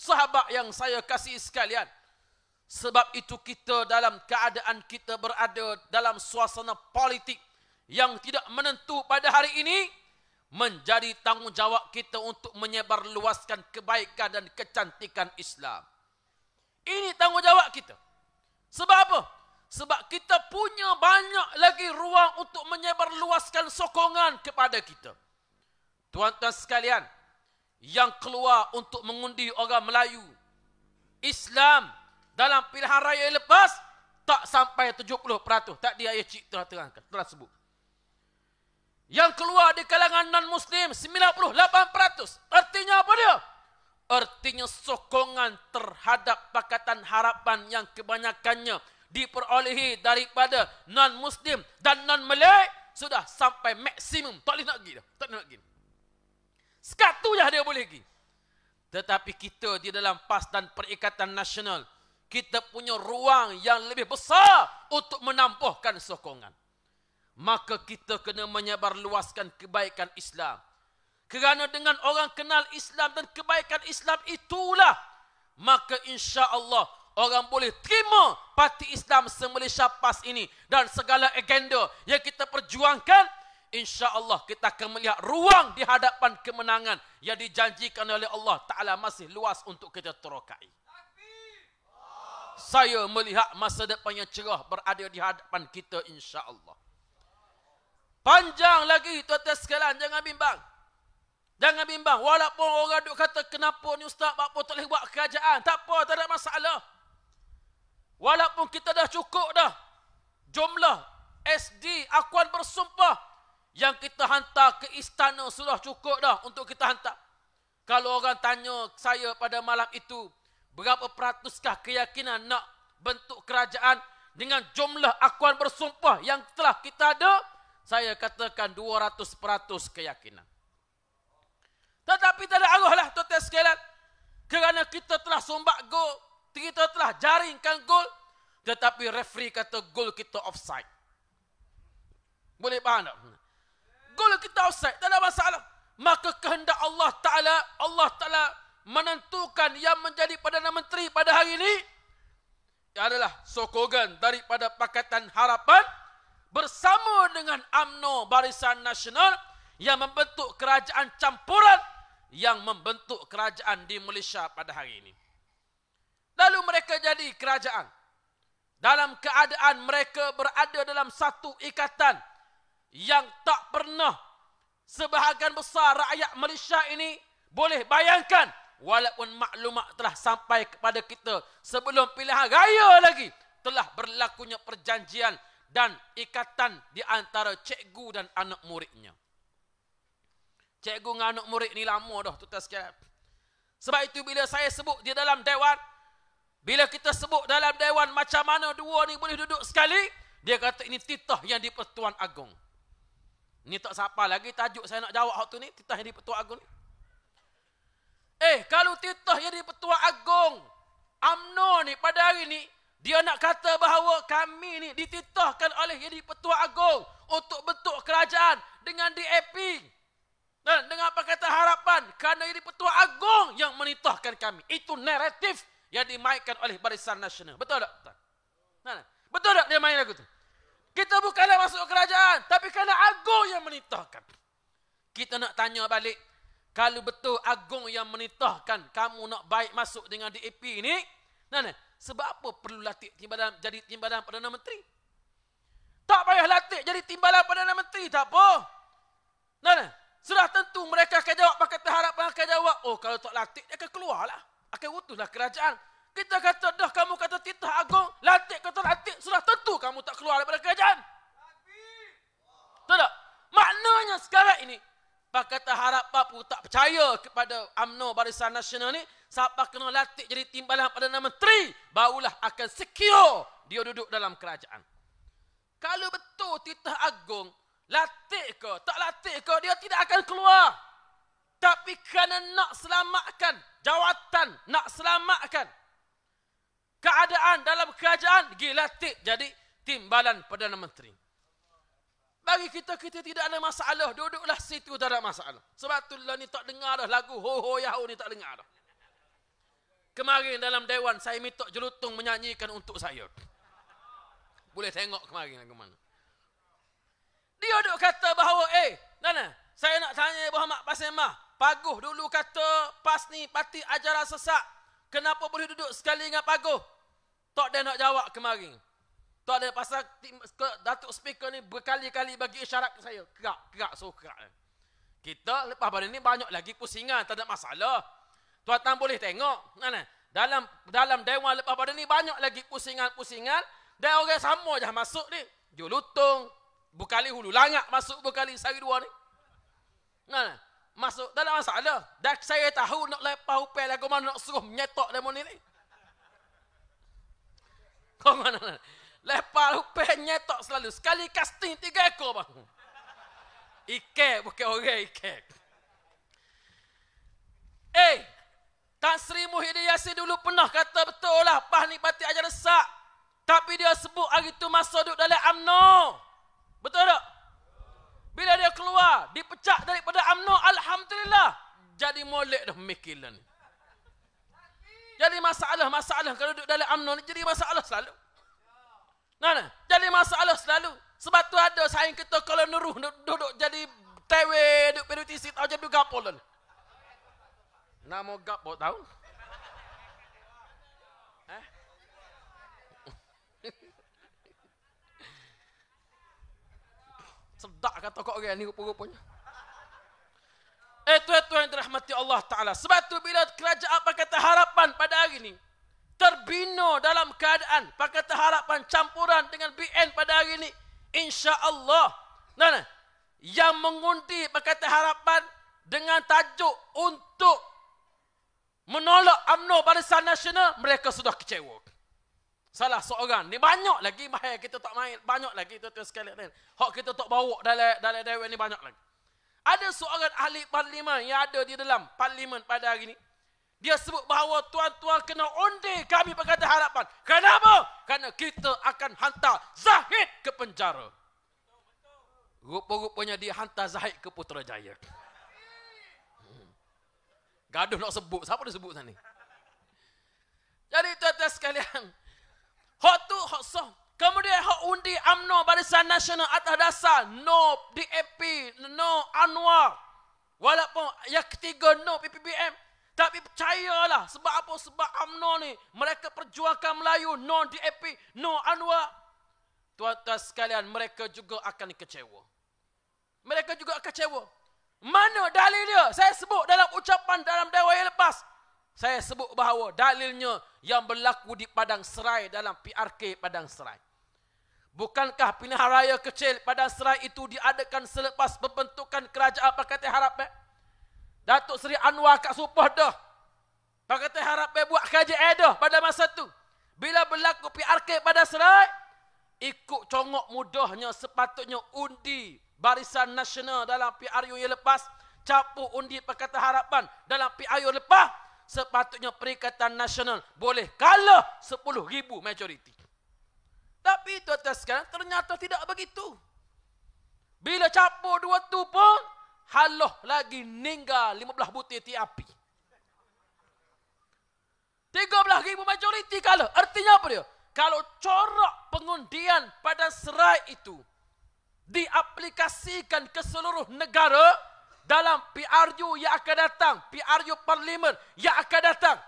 sahabat yang saya kasih sekalian. Sebab itu kita dalam keadaan kita berada dalam suasana politik yang tidak menentu pada hari ini menjadi tanggungjawab kita untuk luaskan kebaikan dan kecantikan Islam. Ini tanggungjawab kita. Sebab apa? Sebab kita punya banyak lagi ruang untuk luaskan sokongan kepada kita. Tuan-tuan sekalian, yang keluar untuk mengundi orang Melayu. Islam dalam pilihan raya yang lepas tak sampai 70%. Tak dia ayat cik telah terangkan. Telah sebut. Yang keluar di kalangan non-Muslim 98%. Artinya apa dia? Artinya sokongan terhadap Pakatan Harapan yang kebanyakannya diperolehi daripada non-Muslim dan non-Malay sudah sampai maksimum. Tak boleh nak pergi Tak boleh nak pergi Sekatu je dia boleh pergi. Tetapi kita di dalam PAS dan Perikatan Nasional, kita punya ruang yang lebih besar untuk menampuhkan sokongan. Maka kita kena menyebarluaskan kebaikan Islam. Kerana dengan orang kenal Islam dan kebaikan Islam itulah maka insya Allah orang boleh terima parti Islam se-Malaysia PAS ini dan segala agenda yang kita perjuangkan insyaallah kita akan melihat ruang di hadapan kemenangan yang dijanjikan oleh Allah taala masih luas untuk kita terokai saya melihat masa depan yang cerah berada di hadapan kita insyaallah panjang lagi tuan atas sekalian jangan bimbang jangan bimbang walaupun orang duk kata kenapa ni ustaz tak apa tak boleh buat kerajaan tak apa tak ada masalah walaupun kita dah cukup dah jumlah SD akuan bersumpah yang kita hantar ke istana sudah cukup dah untuk kita hantar. Kalau orang tanya saya pada malam itu, berapa peratuskah keyakinan nak bentuk kerajaan dengan jumlah akuan bersumpah yang telah kita ada? Saya katakan 200% keyakinan. Tetapi tak ada arah lah tuan-tuan sekalian. Kerana kita telah sumbat gol, kita telah jaringkan gol, tetapi referee kata gol kita offside. Boleh faham tak? tausaid tak ada masalah maka kehendak Allah taala Allah taala menentukan yang menjadi perdana menteri pada hari ini adalah sokongan daripada pakatan harapan bersama dengan AMNO Barisan Nasional yang membentuk kerajaan campuran yang membentuk kerajaan di Malaysia pada hari ini. Lalu mereka jadi kerajaan. Dalam keadaan mereka berada dalam satu ikatan yang tak pernah sebahagian besar rakyat Malaysia ini boleh bayangkan walaupun maklumat telah sampai kepada kita sebelum pilihan raya lagi telah berlakunya perjanjian dan ikatan di antara cikgu dan anak muridnya. Cikgu dengan anak murid ni lama dah tutas sekian. Sebab itu bila saya sebut di dalam dewan, bila kita sebut dalam dewan macam mana dua ni boleh duduk sekali, dia kata ini titah yang di Pertuan Agong. Ni tak siapa lagi tajuk saya nak jawab waktu ni. Titah jadi petua agung ni. Eh, kalau titah jadi petua agung. amno ni pada hari ni. Dia nak kata bahawa kami ni dititahkan oleh jadi petua agung. Untuk bentuk kerajaan dengan DAP. Dan dengan apa kata harapan. Kerana jadi petua agung yang menitahkan kami. Itu naratif yang dimainkan oleh barisan nasional. Betul tak? Betul tak, Betul tak dia main lagu tu? Kita bukanlah masuk kerajaan. Tapi kerana agung yang menitahkan. Kita nak tanya balik. Kalau betul agung yang menitahkan. Kamu nak baik masuk dengan DAP ini. Nah, sebab apa perlu latih timbalan, jadi timbalan Perdana Menteri? Tak payah latih jadi timbalan Perdana Menteri. Tak apa. Nah, nah. Sudah tentu mereka akan jawab. terharap mereka akan jawab. Oh kalau tak latih dia akan keluarlah. Akan utuhlah kerajaan. Kita kata dah kamu kata titah agung. kata harap Papu tak percaya kepada UMNO Barisan Nasional ni, siapa kena latih jadi timbalan pada nama Menteri, barulah akan secure dia duduk dalam kerajaan. Kalau betul titah agung, latih ke, tak latih ke, dia tidak akan keluar. Tapi kerana nak selamatkan jawatan, nak selamatkan keadaan dalam kerajaan, dia latih jadi timbalan Perdana Menteri. Bagi kita, kita tidak ada masalah. Duduklah situ, tak ada masalah. Sebab tu lah ni tak dengar dah lagu Ho Ho Yahoo ni tak dengar dah. Kemarin dalam Dewan, saya minta jelutung menyanyikan untuk saya. Boleh tengok kemarin lagu mana. Dia duduk kata bahawa, eh, mana? Saya nak tanya Ibu Hamad Pasemah. Paguh dulu kata, pas ni pati ajaran sesak. Kenapa boleh duduk sekali dengan Paguh? Tak dia nak jawab kemarin. Tak ada pasal Datuk Speaker ni berkali-kali bagi isyarat ke saya. Kerak, kerak, so kerak. Kita lepas pada ni banyak lagi pusingan. Tak ada masalah. Tuan-tuan boleh tengok. Mana? Dalam dalam dewan lepas pada ni banyak lagi pusingan-pusingan. Dan orang sama je masuk ni. Julutung. Bukali hulu langak masuk bukali sehari dua ni. Mana? Masuk dalam masalah. Dan saya tahu nak lepas upai lagu mana nak suruh menyetok demo ni ni. Kau mana? Lepal upeh nyetok selalu. Sekali casting tiga ekor bang. Ike bukan orang ike. Eh, Tan Sri Muhyiddin Yassin dulu pernah kata betul lah. Pah nikmati ajar resak. Tapi dia sebut hari tu masa duduk dalam UMNO. Betul tak? Bila dia keluar, dipecat daripada UMNO, Alhamdulillah. Jadi molek dah mikilan. Jadi masalah-masalah kalau duduk dalam UMNO ni jadi masalah selalu. Nah, nah, jadi masalah selalu. Sebab tu ada saing kita kalau nuruh duduk, duduk jadi TW, duduk peduti sit, aja duduk gapol dan. Nama gapol tahu? Eh? Sedak kata kau orang ni rupa-rupanya. Eh tuan-tuan yang dirahmati Allah Ta'ala. Sebab tu bila kerajaan apa kata harapan pada hari ni terbina dalam keadaan pakai harapan campuran dengan BN pada hari ini insyaallah nah, nah yang mengundi pakai harapan dengan tajuk untuk menolak amno Barisan Nasional mereka sudah kecewa salah seorang ni banyak lagi mahal kita tak main banyak lagi tu tu sekali ni hak kita tak bawa dalam dalam dewan ni banyak lagi ada seorang ahli parlimen yang ada di dalam parlimen pada hari ini dia sebut bahawa tuan-tuan kena undi kami berkata harapan. Kenapa? Kerana kita akan hantar Zahid ke penjara. Rupa-rupanya dia hantar Zahid ke Putrajaya. Hmm. Gaduh nak sebut. Siapa dia sebut sana? Jadi tuan-tuan sekalian. Hak tu, hak soh. Kemudian hak undi UMNO Barisan Nasional atas dasar no DAP, no Anwar. Walaupun yang ketiga no PPBM. Tapi percayalah sebab apa? Sebab UMNO ni mereka perjuangkan Melayu. No DAP, no Anwar. Tuan-tuan sekalian mereka juga akan kecewa. Mereka juga akan kecewa. Mana dalilnya Saya sebut dalam ucapan dalam dewa yang lepas. Saya sebut bahawa dalilnya yang berlaku di Padang Serai dalam PRK Padang Serai. Bukankah pilihan raya kecil Padang Serai itu diadakan selepas pembentukan kerajaan Pakatan Harapan? Eh? Datuk Seri Anwar kat Supah dah. Dia kata harap dia buat kerja edah eh pada masa tu. Bila berlaku PRK pada serai, ikut congok mudahnya sepatutnya undi barisan nasional dalam PRU yang lepas, capu undi Pakata Harapan dalam PRU lepas, sepatutnya Perikatan Nasional boleh kalah 10 ribu majoriti. Tapi itu atas sekarang, ternyata tidak begitu. Bila capu dua tu pun, haloh lagi ninggal lima belah butir ti api. Tiga belah ribu majoriti kalah. Artinya apa dia? Kalau corak pengundian pada serai itu diaplikasikan ke seluruh negara dalam PRU yang akan datang, PRU Parlimen yang akan datang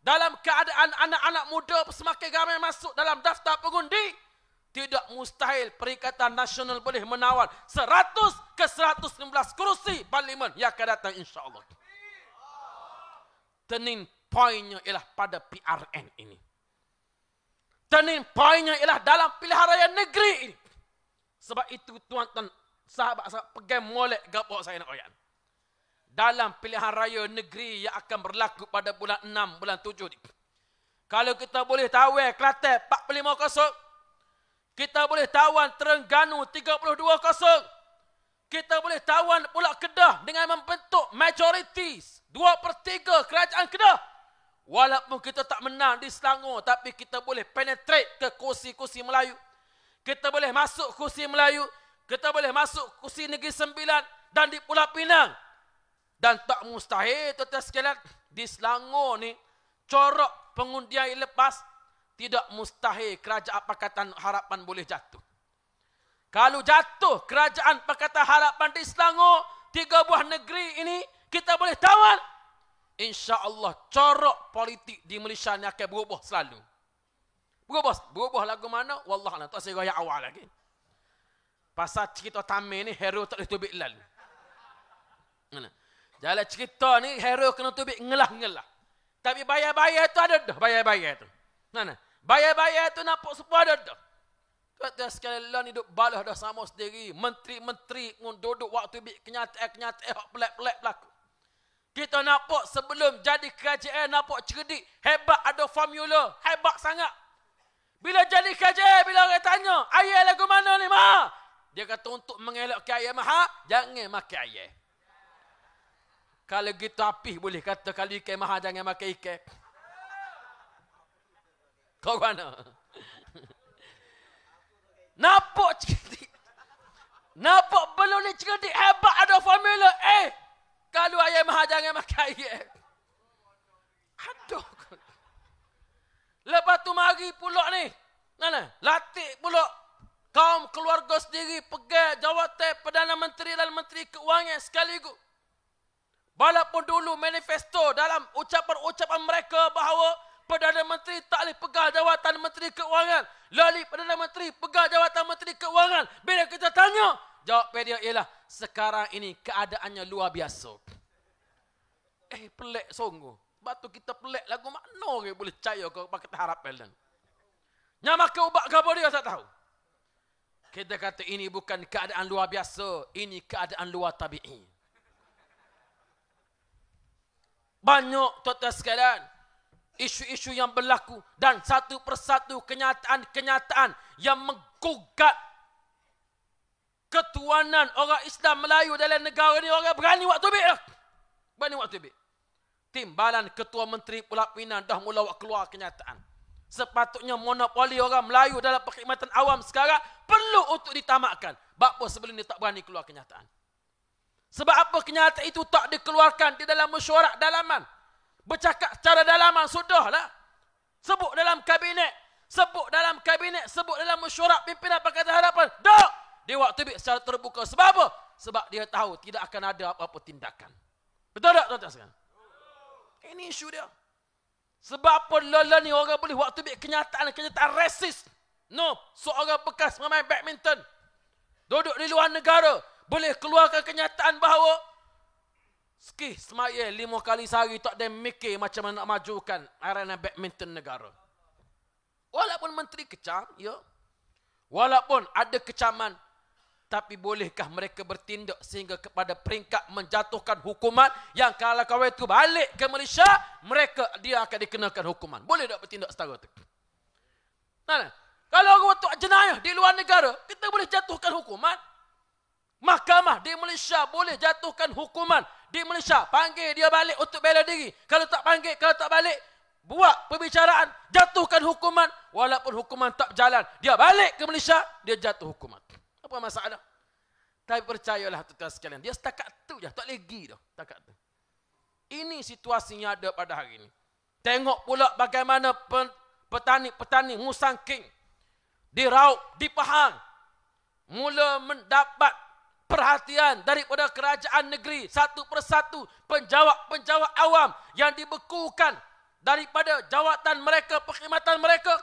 dalam keadaan anak-anak muda semakin ramai masuk dalam daftar pengundi, tidak mustahil Perikatan Nasional boleh menawar 100 ke 119 kerusi parlimen yang akan datang insyaAllah. Tenin poinnya ialah pada PRN ini. Tenin poinnya ialah dalam pilihan raya negeri ini. Sebab itu tuan-tuan sahabat-sahabat pegang molek gabok saya nak koyak. Dalam pilihan raya negeri yang akan berlaku pada bulan 6, bulan 7 ni. Kalau kita boleh tahu eh, Kelantan 45 kosong. Kita boleh tawan Terengganu 32 kosong kita boleh tawan pula Kedah dengan membentuk majoriti dua per tiga kerajaan Kedah. Walaupun kita tak menang di Selangor tapi kita boleh penetrate ke kursi-kursi Melayu. Kita boleh masuk kursi Melayu. Kita boleh masuk kursi Negeri Sembilan dan di Pulau Pinang. Dan tak mustahil tuan-tuan sekalian di Selangor ni corak pengundian lepas tidak mustahil kerajaan Pakatan Harapan boleh jatuh. Kalau jatuh kerajaan Pakatan Harapan di Selangor, tiga buah negeri ini kita boleh tawan. InsyaAllah corak politik di Malaysia ni akan berubah selalu. Berubah, berubah lagu mana? Wallah Allah, tak saya awal lagi. Pasal cerita tamir ni, hero tak boleh tubik lalu. Jalan cerita ni, hero kena tubik ngelah-ngelah. Tapi bayar-bayar tu ada dah, bayar-bayar tu. Mana? Bayar-bayar tu nampak semua ada dah. Tuan-tuan sekalian hidup balas dah sama sendiri. Menteri-menteri pun duduk waktu bik kenyataan-kenyataan yang pelik-pelik berlaku. Kita nampak sebelum jadi kerajaan nampak cerdik. Hebat ada formula. Hebat sangat. Bila jadi kerajaan, bila orang tanya, ayah lagu mana ni, ma? Dia kata untuk mengelakkan ayah maha, jangan makan ayah. Kalau kita apih boleh kata kalau ikan maha jangan makan ikan. Kau mana? Nampak cerdik. Nampak belum ni cerdik. Hebat ada formula. Eh. Kalau ayam mahal jangan makan ayam. Aduh. Lepas tu mari pulak ni. Nana latih pulak kaum keluarga sendiri pegi jawatan Perdana Menteri dan Menteri Keuangan sekaligus. Walaupun dulu manifesto dalam ucapan-ucapan mereka bahawa Perdana Menteri tak boleh pegah jawatan Menteri Keuangan. Lali Perdana Menteri pegah jawatan Menteri Keuangan. Bila kita tanya, jawab dia ialah sekarang ini keadaannya luar biasa. Eh pelik sungguh. Batu kita pelik lagu mana orang boleh percaya kau pakai harap pelan. Nyama ke ubat gapo dia tak tahu. Kita kata ini bukan keadaan luar biasa, ini keadaan luar tabii. Banyak tuan-tuan sekalian, isu-isu yang berlaku dan satu persatu kenyataan-kenyataan yang menggugat ketuanan orang Islam Melayu dalam negara ini orang berani waktu bit Berani waktu bit. Timbalan Ketua Menteri Pulau Pinang dah mula buat keluar kenyataan. Sepatutnya monopoli orang Melayu dalam perkhidmatan awam sekarang perlu untuk ditamakkan. Bapa sebelum ni tak berani keluar kenyataan. Sebab apa kenyataan itu tak dikeluarkan di dalam mesyuarat dalaman. Bercakap secara dalaman sudahlah. Sebut dalam kabinet, sebut dalam kabinet, sebut dalam mesyuarat pimpinan Pakatan Harapan. Dok, di waktu itu secara terbuka sebab apa? Sebab dia tahu tidak akan ada apa-apa tindakan. Betul tak tuan-tuan sekalian? Ini isu dia. Sebab apa lola ni orang boleh waktu bit kenyataan kenyataan rasis. No, seorang bekas pemain badminton duduk di luar negara boleh keluarkan kenyataan bahawa Ski semaya lima kali sehari tak ada mikir macam mana nak majukan arena badminton negara. Walaupun menteri kecam, ya. Walaupun ada kecaman. Tapi bolehkah mereka bertindak sehingga kepada peringkat menjatuhkan hukuman yang kalau kau itu balik ke Malaysia, mereka dia akan dikenakan hukuman. Boleh tak bertindak setara itu? Nah, kalau orang buat jenayah di luar negara, kita boleh jatuhkan hukuman. Mahkamah di Malaysia boleh jatuhkan hukuman di Malaysia. Panggil dia balik untuk bela diri. Kalau tak panggil, kalau tak balik, buat perbicaraan, jatuhkan hukuman. Walaupun hukuman tak berjalan, dia balik ke Malaysia, dia jatuh hukuman. Apa masalah? Tapi percayalah tuan-tuan sekalian, dia setakat tu je, tak lagi tu. Setakat tu. Ini situasinya ada pada hari ini. Tengok pula bagaimana petani-petani Musang King diraup di Pahang mula mendapat perhatian daripada kerajaan negeri satu persatu penjawat-penjawat awam yang dibekukan daripada jawatan mereka, perkhidmatan mereka.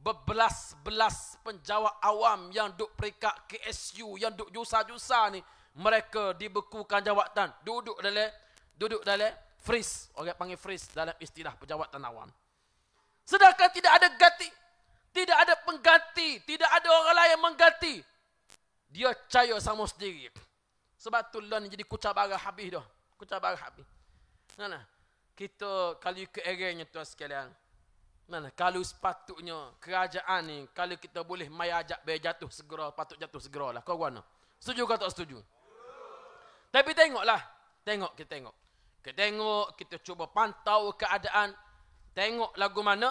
Berbelas-belas penjawat awam yang duk perikat KSU, yang duk jusa-jusa ni, mereka dibekukan jawatan. Duduk dalam, duduk dalam freeze. Orang panggil freeze dalam istilah pejawatan awam. Sedangkan tidak ada ganti, tidak ada pengganti, tidak ada orang lain yang mengganti dia percaya sama sendiri sebab tu lah jadi kucabara habis dah kucabara habis mana kita kalau ke erengnya tuan sekalian mana kalau sepatutnya kerajaan ni kalau kita boleh mai ajak bayar jatuh segera patut jatuh segera lah kau mana setuju kau tak setuju tapi tengoklah tengok kita tengok kita tengok kita cuba pantau keadaan tengok lagu mana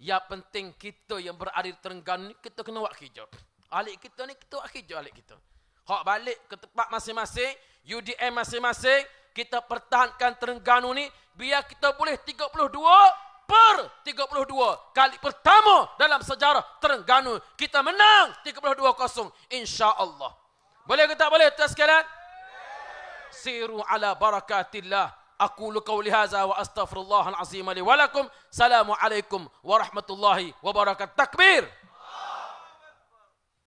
yang penting kita yang berada di Terengganu ni kita kena buat hijab Alik kita ni kita akhir je alik kita. Hak balik ke tempat masing-masing, UDM masing-masing, kita pertahankan Terengganu ni biar kita boleh 32 per 32 kali pertama dalam sejarah Terengganu kita menang 32-0 insya-Allah. Boleh ke tak boleh tuan sekalian? Siru ala barakatillah. Aku lukau lihaza wa astaghfirullahal azim li walakum. Assalamualaikum warahmatullahi wabarakatuh. Takbir.